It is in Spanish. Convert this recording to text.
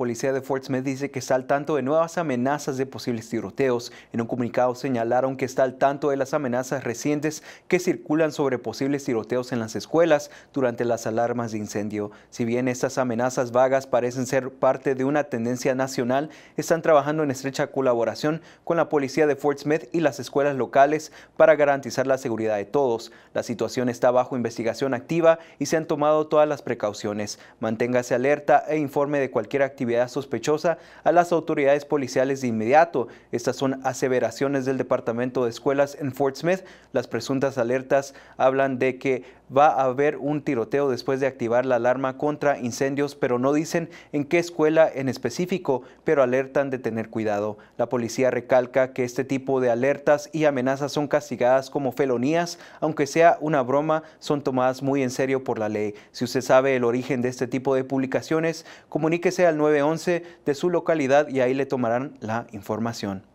policía de Fort Smith dice que está al tanto de nuevas amenazas de posibles tiroteos. En un comunicado señalaron que está al tanto de las amenazas recientes que circulan sobre posibles tiroteos en las escuelas durante las alarmas de incendio. Si bien estas amenazas vagas parecen ser parte de una tendencia nacional, están trabajando en estrecha colaboración con la policía de Fort Smith y las escuelas locales para garantizar la seguridad de todos. La situación está bajo investigación activa y se han tomado todas las precauciones. Manténgase alerta e informe de cualquier actividad sospechosa a las autoridades policiales de inmediato. Estas son aseveraciones del Departamento de Escuelas en Fort Smith. Las presuntas alertas hablan de que va a haber un tiroteo después de activar la alarma contra incendios, pero no dicen en qué escuela en específico, pero alertan de tener cuidado. La policía recalca que este tipo de alertas y amenazas son castigadas como felonías, aunque sea una broma, son tomadas muy en serio por la ley. Si usted sabe el origen de este tipo de publicaciones, comuníquese al 911 de su localidad y ahí le tomarán la información.